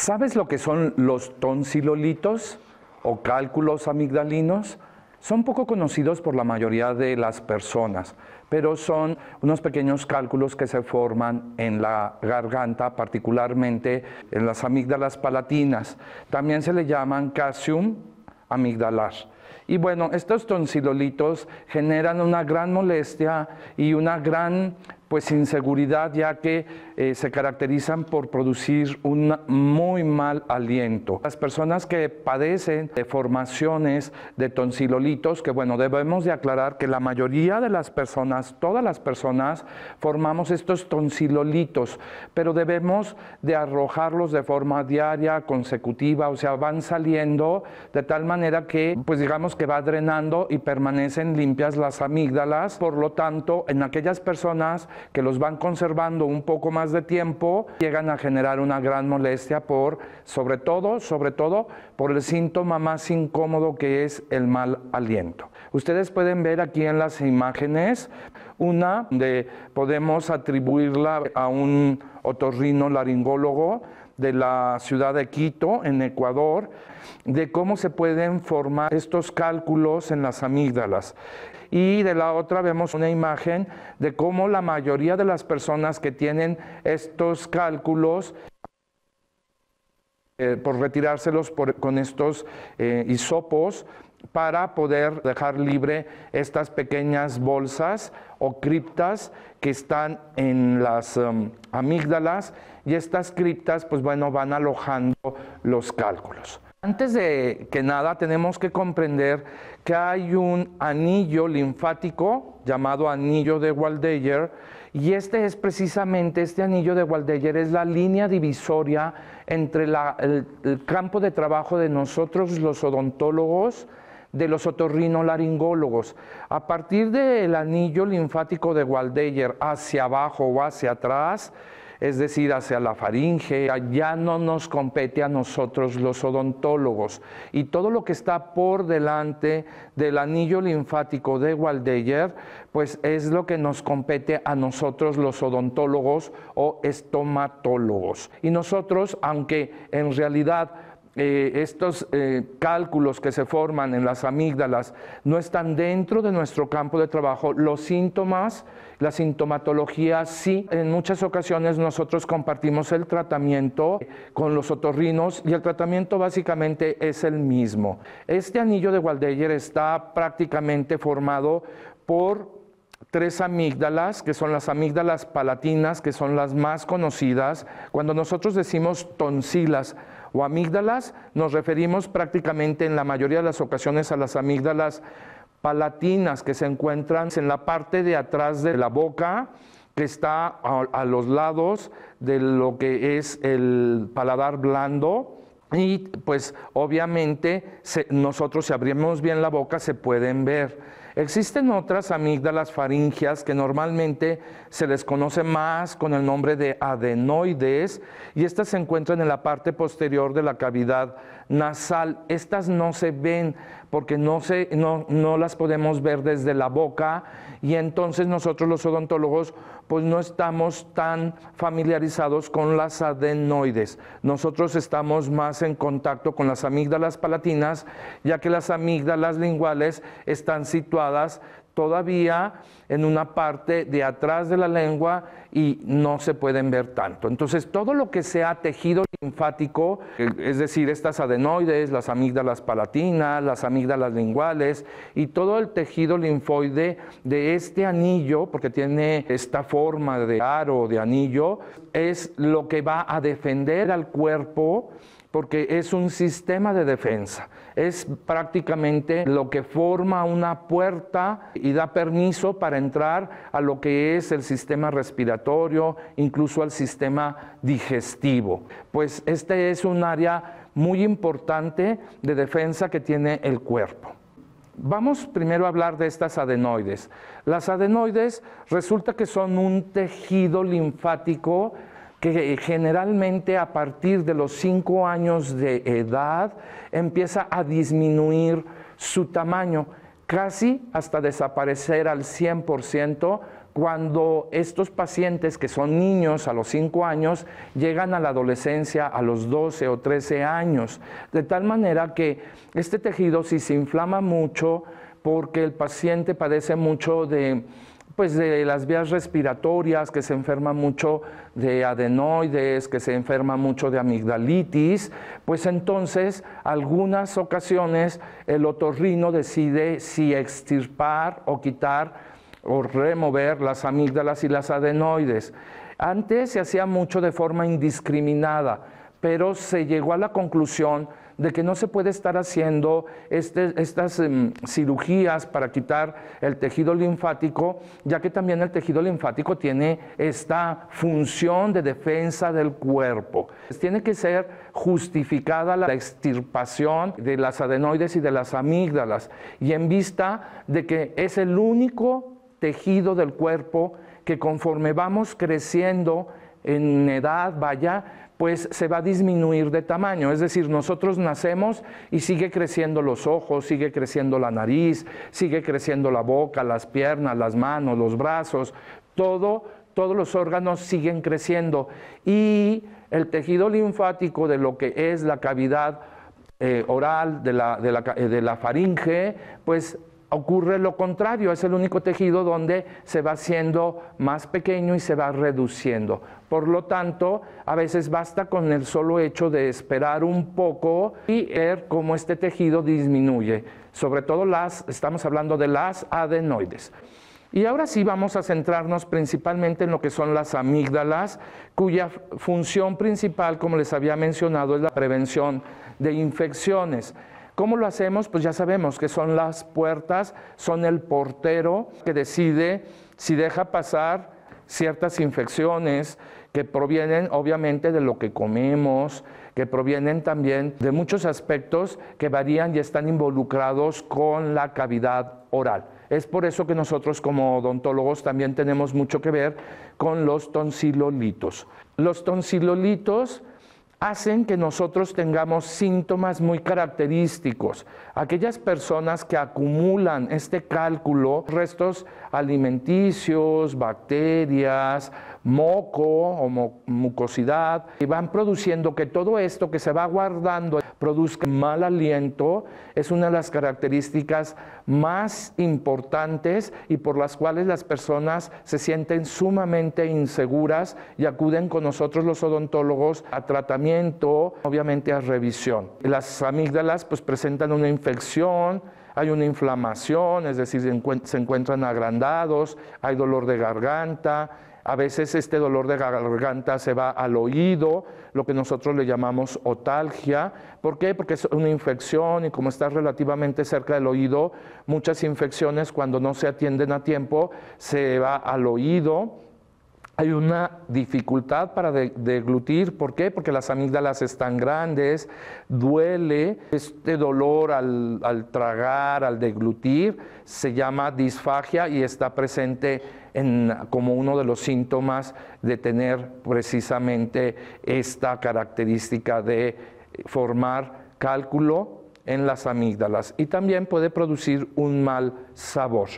¿Sabes lo que son los tonsilolitos o cálculos amigdalinos? Son poco conocidos por la mayoría de las personas, pero son unos pequeños cálculos que se forman en la garganta, particularmente en las amígdalas palatinas. También se le llaman casium amigdalar. Y bueno, estos tonsilolitos generan una gran molestia y una gran pues inseguridad ya que eh, se caracterizan por producir un muy mal aliento. Las personas que padecen de formaciones de tonsilolitos, que bueno, debemos de aclarar que la mayoría de las personas, todas las personas, formamos estos tonsilolitos, pero debemos de arrojarlos de forma diaria, consecutiva, o sea, van saliendo de tal manera que, pues digamos que va drenando y permanecen limpias las amígdalas, por lo tanto, en aquellas personas que los van conservando un poco más de tiempo, llegan a generar una gran molestia por, sobre todo, sobre todo, por el síntoma más incómodo que es el mal aliento. Ustedes pueden ver aquí en las imágenes una donde podemos atribuirla a un otorrino laringólogo de la ciudad de Quito, en Ecuador, de cómo se pueden formar estos cálculos en las amígdalas. Y de la otra vemos una imagen de cómo la mayoría de las personas que tienen estos cálculos eh, por retirárselos con estos eh, hisopos, para poder dejar libre estas pequeñas bolsas o criptas que están en las em, amígdalas y estas criptas pues bueno van alojando los cálculos. Antes de que nada tenemos que comprender que hay un anillo linfático llamado anillo de Waldeyer y este es precisamente, este anillo de Waldeyer es la línea divisoria entre el campo de trabajo de nosotros los odontólogos de los otorrinolaringólogos. A partir del anillo linfático de Waldeyer hacia abajo o hacia atrás, es decir, hacia la faringe, ya no nos compete a nosotros los odontólogos. Y todo lo que está por delante del anillo linfático de Waldeyer, pues es lo que nos compete a nosotros los odontólogos o estomatólogos. Y nosotros, aunque en realidad eh, estos eh, cálculos que se forman en las amígdalas no están dentro de nuestro campo de trabajo, los síntomas, la sintomatología sí. En muchas ocasiones nosotros compartimos el tratamiento con los otorrinos y el tratamiento básicamente es el mismo. Este anillo de Waldeyer está prácticamente formado por tres amígdalas, que son las amígdalas palatinas, que son las más conocidas. Cuando nosotros decimos tonsilas, o amígdalas, nos referimos prácticamente en la mayoría de las ocasiones a las amígdalas palatinas que se encuentran en la parte de atrás de la boca, que está a, los lados de lo que es el paladar blando. Y pues obviamente nosotros si abrimos bien la boca se pueden ver. Existen otras amígdalas faringias que normalmente se les conoce más con el nombre de adenoides y estas se encuentran en la parte posterior de la cavidad nasal, estas no se ven porque no, se, no, las podemos ver desde la boca y entonces nosotros los odontólogos pues no estamos tan familiarizados con las adenoides. Nosotros estamos más en contacto con las amígdalas palatinas, ya que las amígdalas linguales están situadas todavía en una parte de atrás de la lengua y no se pueden ver tanto. Entonces, todo lo que sea tejido linfático, es decir, estas adenoides, las amígdalas palatinas, las amígdalas linguales y todo el tejido linfoide de este anillo, porque tiene esta forma de aro, de anillo, es lo que va a defender al cuerpo porque es un sistema de defensa. Es prácticamente lo que forma una puerta y da permiso para entrar a lo que es el sistema respiratorio, incluso al sistema digestivo. Pues este es un área muy importante de defensa que tiene el cuerpo. Vamos primero a hablar de estas adenoides. Las adenoides resulta que son un tejido linfático que eh, generalmente a partir de los 5 años de edad empieza a disminuir su tamaño, casi hasta desaparecer al 100% cuando estos pacientes que son niños a los 5 años llegan a la adolescencia a los 12 o 13 años. De tal manera que este tejido si se inflama mucho porque el paciente padece mucho de pues de las vías respiratorias, que se enferma mucho de adenoides, que se enferma mucho de amigdalitis, pues entonces algunas ocasiones el otorrino decide si extirpar o quitar o remover las amígdalas y las adenoides. Antes se hacía mucho de forma indiscriminada, pero se llegó a la conclusión de que no se puede estar haciendo este, estas em, cirugías para quitar el tejido linfático, ya que también el tejido linfático tiene esta función de defensa del cuerpo. Tiene que ser justificada la extirpación de las adenoides y de las amígdalas, y en vista de que es el único tejido del cuerpo que conforme vamos creciendo en edad, vaya, pues se va a disminuir de tamaño. Es decir, nosotros nacemos y sigue creciendo los ojos, sigue creciendo la nariz, sigue creciendo la boca, las piernas, las manos, los brazos, todo, todos los órganos siguen creciendo. Y el tejido linfático de lo que es la cavidad eh, oral, de de, la, de la eh, faringe, pues ocurre lo contrario, es el único tejido donde se va haciendo más pequeño y se va reduciendo. Por lo tanto, a veces basta con el solo hecho de esperar un poco y ver cómo este tejido disminuye, sobre todo las, estamos hablando de las adenoides. Y ahora sí vamos a centrarnos principalmente en lo que son las amígdalas, cuya función principal, como les había mencionado, es la prevención de infecciones. ¿Cómo lo hacemos? Pues ya sabemos que son las puertas, son el portero que decide si deja pasar ciertas infecciones que provienen obviamente de lo que comemos, que provienen también de muchos aspectos que varían y están involucrados con la cavidad oral. Es por eso que nosotros como odontólogos también tenemos mucho que ver con los tonsilolitos. Los tonsilolitos hacen que nosotros tengamos síntomas muy característicos. Aquellas personas que acumulan este cálculo, restos alimenticios, bacterias, moco o mucosidad, y van produciendo que todo esto que se va guardando produzca mal aliento, es una de las características más importantes y por las cuales las personas se sienten sumamente inseguras y acuden con nosotros los odontólogos a tratamiento, obviamente a revisión. Las amígdalas pues presentan una infección, hay una inflamación, es decir, se encuentran agrandados, hay dolor de garganta, a veces este dolor de garganta se va al oído, lo que nosotros le llamamos otalgia. ¿Por qué? Porque es una infección y como está relativamente cerca del oído, muchas infecciones cuando no se atienden a tiempo se va al oído hay una dificultad para deglutir. ¿Por qué? Porque las amígdalas están grandes, duele, este dolor al, tragar, al deglutir, se llama disfagia y está presente en, como uno de los síntomas de tener precisamente esta característica de eh, formar cálculo en las amígdalas y también puede producir un mal sabor.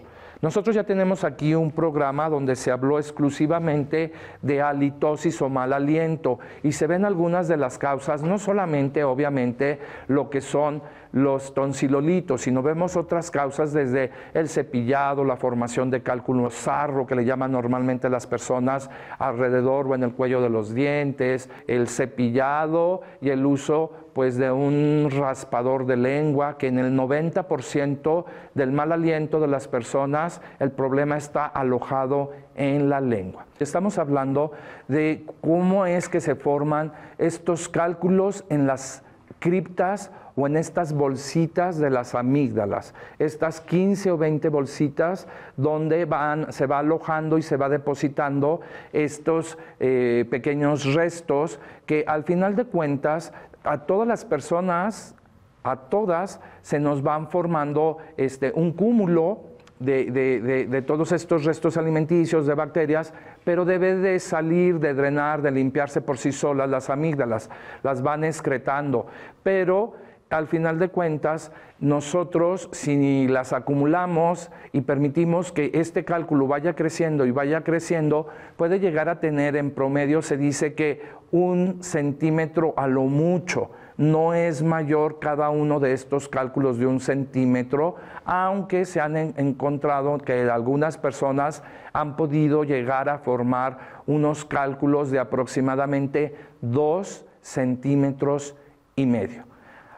Nosotros ya tenemos aquí un programa donde se habló exclusivamente de halitosis o mal aliento y se ven algunas de las causas, no solamente obviamente lo que son los tonsilolitos, sino vemos otras causas desde el cepillado, la formación de cálculo sarro que le llaman normalmente las personas alrededor o en el cuello de los dientes, el cepillado y el uso pues de un raspador de lengua, que en el 90% del mal aliento de las personas el problema está alojado en la lengua. Estamos hablando de cómo es que se forman estos cálculos en las criptas o en estas bolsitas de las amígdalas, estas 15 o 20 bolsitas donde van, se va alojando y se va depositando estos eh, pequeños restos que al final de cuentas a todas las personas, a todas, se nos van formando este, un cúmulo de, todos estos restos alimenticios, de bacterias, pero debe de salir, de drenar, de limpiarse por sí solas las amígdalas, las van excretando. Pero al final de cuentas, nosotros si las acumulamos y permitimos que este cálculo vaya creciendo y vaya creciendo, puede llegar a tener en promedio, se dice que un centímetro a lo mucho. No es mayor cada uno de estos cálculos de un centímetro, aunque se han encontrado que algunas personas han podido llegar a formar unos cálculos de aproximadamente dos centímetros y medio.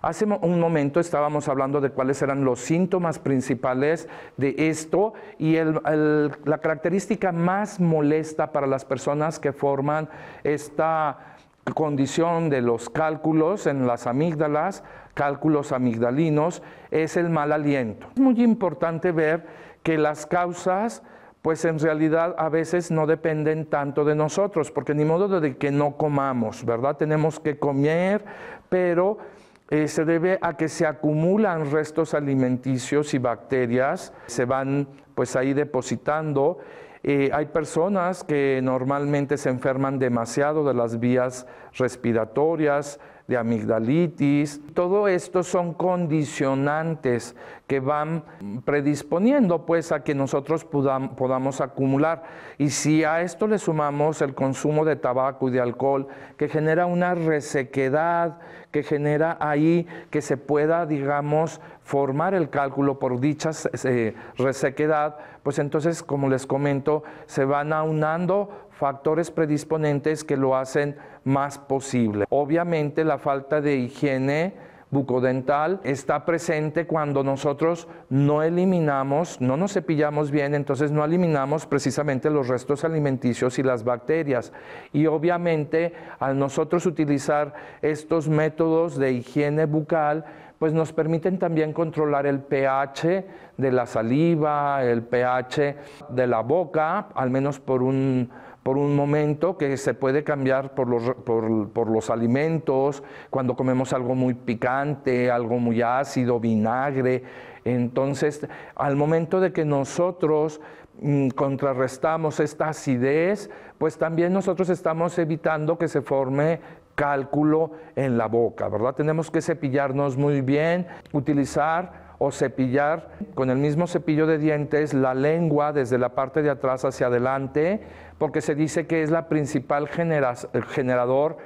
Hace un momento estábamos hablando de cuáles eran los síntomas principales de esto y la característica más molesta para las personas que forman esta condición de los cálculos en las amígdalas, cálculos amigdalinos, es el mal aliento. Es muy importante ver que las causas pues en realidad a veces no dependen tanto de nosotros, porque ni modo de que no comamos, ¿verdad? Tenemos que comer, pero eh, se debe a que se acumulan restos alimenticios y bacterias, se van pues ahí depositando eh, hay personas que normalmente se enferman demasiado de las vías respiratorias, de amigdalitis. Todo esto son condicionantes que van predisponiendo pues a que nosotros podamos acumular. Y si a esto le sumamos el consumo de tabaco y de alcohol, que genera una resequedad, que genera ahí que se pueda, digamos, formar el cálculo por dicha eh, resequedad, pues entonces, como les comento, se van aunando factores predisponentes que lo hacen más posible. Obviamente la falta de higiene bucodental está presente cuando nosotros no eliminamos, no nos cepillamos bien, entonces no eliminamos precisamente los restos alimenticios y las bacterias. Y obviamente al nosotros utilizar estos métodos de higiene bucal, pues nos permiten también controlar el pH de la saliva, el pH de la boca, al menos por un, por un momento, que se puede cambiar por los, por los alimentos, cuando comemos algo muy picante, algo muy ácido, vinagre. Entonces, al momento de que nosotros mm, contrarrestamos esta acidez, pues también nosotros estamos evitando que se forme cálculo en la boca, ¿verdad? Tenemos que cepillarnos muy bien, utilizar o cepillar con el mismo cepillo de dientes la lengua desde la parte de atrás hacia adelante, porque se dice que es la principal generador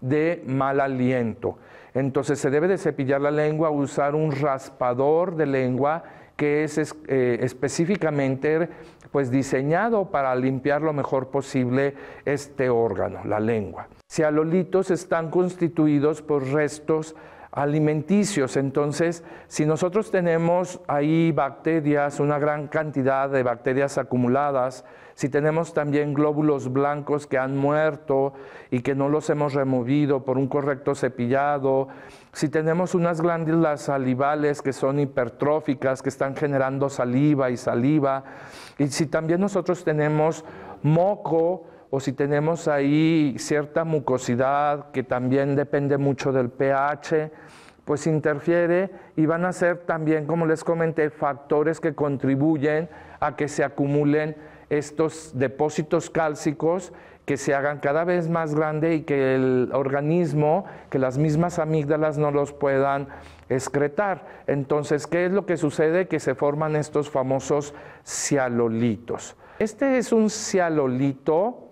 de mal aliento. Entonces se debe de cepillar la lengua, usar un raspador de lengua que es, eh, específicamente pues diseñado para limpiar lo mejor posible este órgano, la lengua. Si alolitos están constituidos por restos alimenticios. Entonces, si nosotros tenemos ahí bacterias, una gran cantidad de bacterias acumuladas, si tenemos también glóbulos blancos que han muerto y que no los hemos removido por un correcto cepillado, si tenemos unas glándulas salivales que son hipertróficas, que están generando saliva y saliva, y si también nosotros tenemos moco, o si tenemos ahí cierta mucosidad que también depende mucho del pH, pues interfiere y van a ser también, como les comenté, factores que contribuyen a que se acumulen estos depósitos cálcicos que se hagan cada vez más grande y que el organismo, que las mismas amígdalas no los puedan excretar. Entonces, ¿qué es lo que sucede? Que se forman estos famosos cialolitos. Este es un cialolito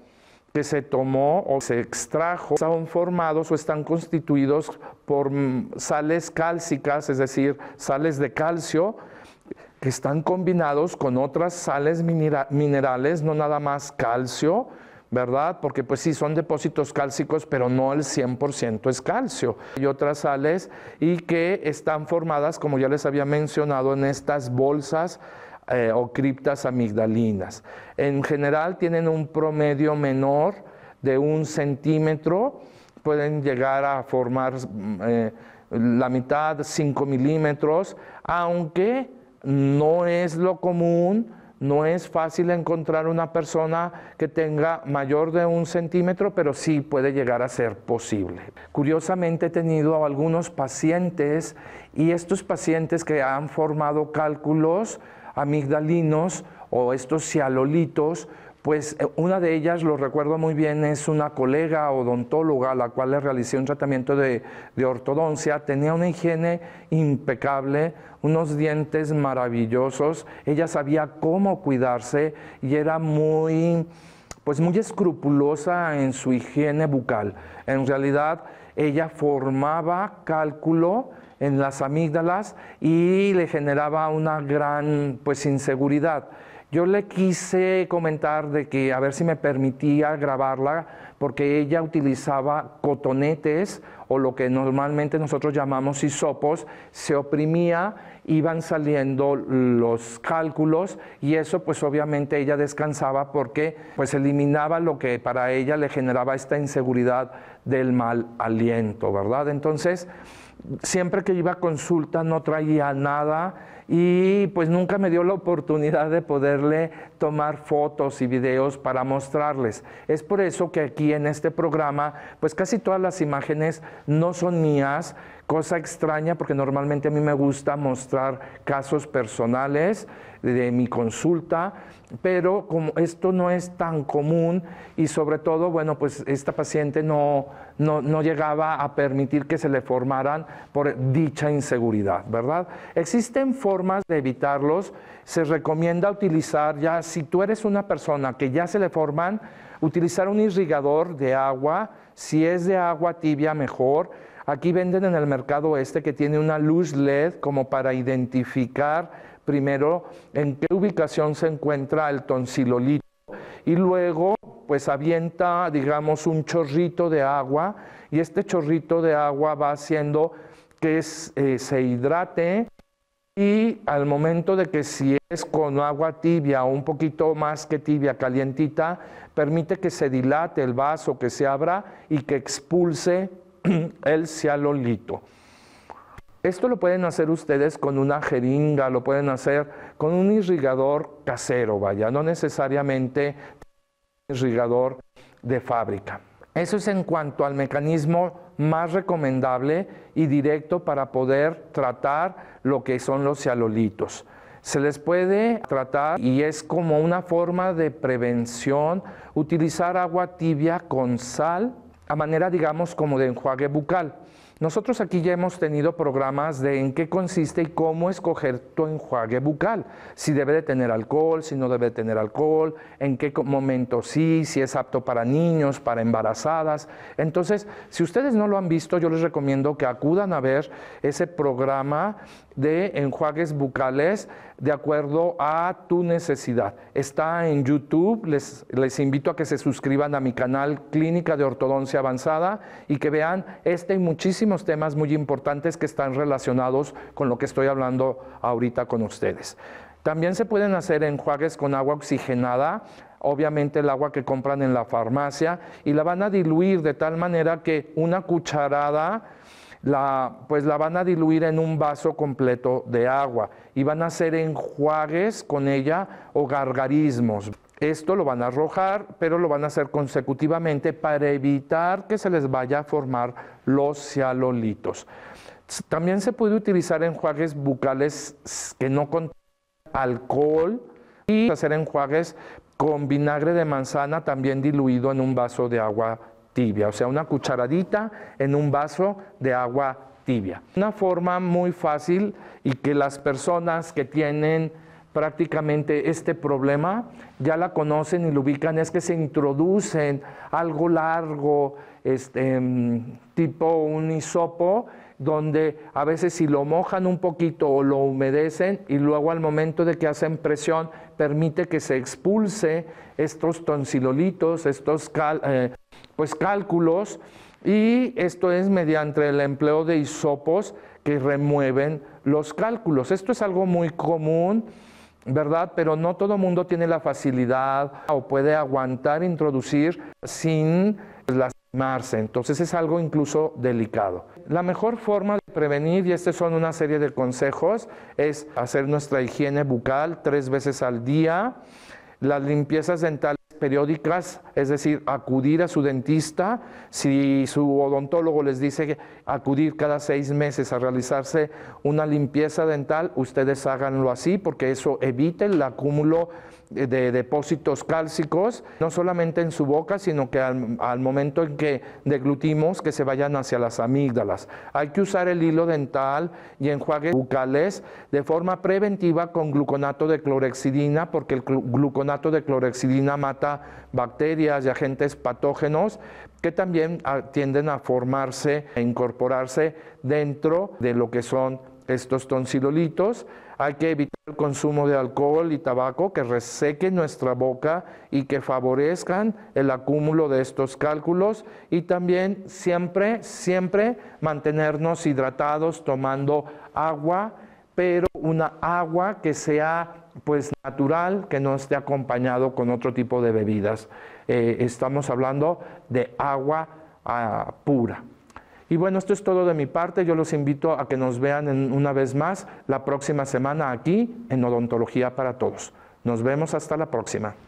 se tomó o se extrajo son formados o están constituidos por mm, sales cálcicas, es decir, sales de calcio, que están combinados con otras sales minerales, no nada más calcio, ¿verdad? Porque pues sí, son depósitos cálcicos, pero no el 100% es calcio. Y otras sales y que están formadas, como ya les había mencionado, en estas bolsas eh, o criptas amigdalinas. En general tienen un promedio menor de un centímetro, pueden llegar a formar mm, eh, la mitad, 5 milímetros, aunque no es lo común, no es fácil encontrar una persona que tenga mayor de un centímetro, pero sí puede llegar a ser posible. Curiosamente he tenido algunos pacientes y estos pacientes que han formado cálculos amigdalinos o estos cialolitos, pues eh, una de ellas, lo recuerdo muy bien, es una colega odontóloga a la cual le realicé un tratamiento de, ortodoncia. Tenía una higiene impecable, unos dientes maravillosos. Ella sabía cómo cuidarse y era muy, pues muy escrupulosa en su higiene bucal. En realidad, ella formaba cálculo en las amígdalas y le generaba una gran pues inseguridad. Yo le quise comentar de que a ver si me permitía grabarla porque ella utilizaba cotonetes o lo que normalmente nosotros llamamos hisopos, se oprimía, iban saliendo los cálculos y eso pues obviamente ella descansaba porque pues eliminaba lo que para ella le generaba esta inseguridad del mal aliento, ¿verdad? Entonces, siempre que iba a consulta no traía nada y pues nunca me dio la oportunidad de poderle tomar fotos y videos para mostrarles. Es por eso que aquí en este programa pues casi todas las imágenes no son mías, cosa extraña porque normalmente a mí me gusta mostrar casos personales de mi consulta, pero como esto no es tan común y sobre todo, bueno, pues esta paciente no, llegaba a permitir que se le formaran por dicha inseguridad, ¿verdad? Existen formas de evitarlos, se recomienda utilizar ya, si tú eres una persona que ya se le forman, utilizar un irrigador de agua, si es de agua tibia mejor, Aquí venden en el mercado este que tiene una luz LED como para identificar primero en qué ubicación se encuentra el tonsilolito y luego pues avienta, digamos, un chorrito de agua y este chorrito de agua va haciendo que eh, se hidrate y al momento de que si es con agua tibia o un poquito más que tibia, calientita, permite que se dilate el vaso, que se abra y que expulse el cialolito. Esto lo pueden hacer ustedes con una jeringa, lo pueden hacer con un irrigador casero, vaya, no necesariamente un irrigador de fábrica. Eso es en cuanto al mecanismo más recomendable y directo para poder tratar lo que son los cialolitos. Se les puede tratar y es como una forma de prevención utilizar agua tibia con sal a manera, digamos, como de enjuague bucal. Nosotros aquí ya hemos tenido programas de en qué consiste y cómo escoger tu enjuague bucal, si debe de tener alcohol, si no debe tener alcohol, en qué momento sí, si es apto para niños, para embarazadas. Entonces, si ustedes no lo han visto, yo les recomiendo que acudan a ver ese programa de enjuagues bucales de acuerdo a tu necesidad. Está en YouTube, les, les invito a que se suscriban a mi canal Clínica de Ortodoncia Avanzada y que vean este y muchísimos temas muy importantes que están relacionados con lo que estoy hablando ahorita con ustedes. También se pueden hacer enjuagues con agua oxigenada, obviamente el agua que compran en la farmacia, y la van a diluir de tal manera que una cucharada la, pues la van a diluir en un vaso completo de agua y van a hacer enjuagues con ella o gargarismos. Esto lo van a arrojar, pero lo van a hacer consecutivamente para evitar que se les vaya a formar los cialolitos. También se puede utilizar enjuagues bucales que no contienen alcohol y hacer enjuagues con vinagre de manzana también diluido en un vaso de agua tibia, o sea, una cucharadita en un vaso de agua tibia. Una forma muy fácil y que las personas que tienen prácticamente este problema, ya la conocen y lo ubican, es que se introducen algo largo, este, mm, tipo un hisopo, donde a veces si lo mojan un poquito o lo humedecen y luego al momento de que hacen presión permite que se expulse estos tonsilolitos, estos eh, pues cálculos y esto es mediante el empleo de hisopos que remueven los cálculos. Esto es algo muy común ¿verdad? Pero no todo mundo tiene la facilidad o puede aguantar introducir sin lastimarse. Entonces es algo incluso delicado. La mejor forma de prevenir, y este son una serie de consejos, es hacer nuestra higiene bucal tres veces al día, las limpiezas dentales periódicas, es decir, acudir a su dentista, si su odontólogo les dice acudir cada seis meses a realizarse una limpieza dental, ustedes háganlo así porque eso evita el acúmulo de, depósitos cálcicos, no solamente en su boca, sino que al, al, momento en que deglutimos, que se vayan hacia las amígdalas. Hay que usar el hilo dental y enjuagues bucales de forma preventiva con gluconato de clorexidina, porque el gluconato de clorexidina mata bacterias y agentes patógenos que también tienden a formarse e incorporarse dentro de lo que son estos tonsilolitos. Hay que evitar el consumo de alcohol y tabaco que resequen nuestra boca y que favorezcan el acúmulo de estos cálculos. Y también siempre, siempre mantenernos hidratados tomando agua, pero una agua que sea pues natural, que no esté acompañado con otro tipo de bebidas. Eh, estamos hablando de agua ah, pura. Y bueno, esto es todo de mi parte. Yo los invito a que nos vean una vez más la próxima semana aquí en Odontología para Todos. Nos vemos hasta la próxima.